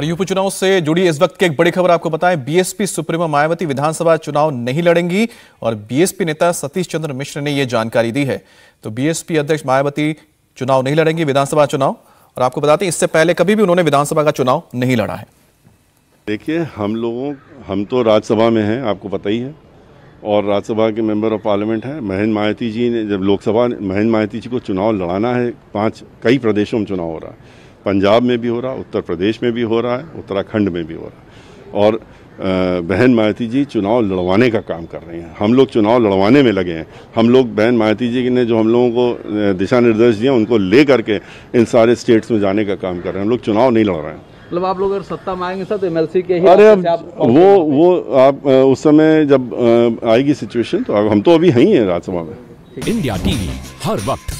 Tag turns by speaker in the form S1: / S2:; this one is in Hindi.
S1: और यूपी चुनाव से जुड़ी इस वक्त की एक बड़ी खबर आपको बताएं बीएसपी सुप्रीमो मायावती विधानसभा चुनाव नहीं लड़ेंगी और बीएसपी नेता सतीश चंद्र मिश्र ने यह जानकारी दी है तो बीएसपी अध्यक्ष मायावती चुनाव नहीं लड़ेंगी विधानसभा चुनाव और आपको बताते हैं इससे पहले कभी भी उन्होंने विधानसभा का चुनाव नहीं लड़ा है
S2: देखिए हम लोगों हम तो राज्यसभा में हैं आपको पता ही है और राज्यसभा के मेंबर ऑफ पार्लियामेंट हैं महेंद्र मायती जी ने जब लोकसभा महेंद्र मायती जी को चुनाव लड़ाना है पांच कई प्रदेशों में चुनाव हो रहा है पंजाब में भी हो रहा उत्तर प्रदेश में भी हो रहा है उत्तराखंड में भी हो रहा है और बहन मायती जी चुनाव लड़वाने का काम कर रही हैं हम लोग चुनाव लड़वाने में लगे हैं हम लोग बहन मायती जी ने जो हम लोगों को दिशा निर्देश दिए उनको ले करके इन सारे स्टेट्स में जाने का काम कर रहे हैं हम लोग चुनाव नहीं लड़ रहे हैं
S3: मतलब आप लोग अगर सत्ता मांगेंगे सर तो एम के ही अरे अब वो
S2: वो आप उस समय जब आएगी सिचुएशन तो हम तो अभी हैं ही हैं राज्यसभा में
S1: इंडिया टीवी हर वक्त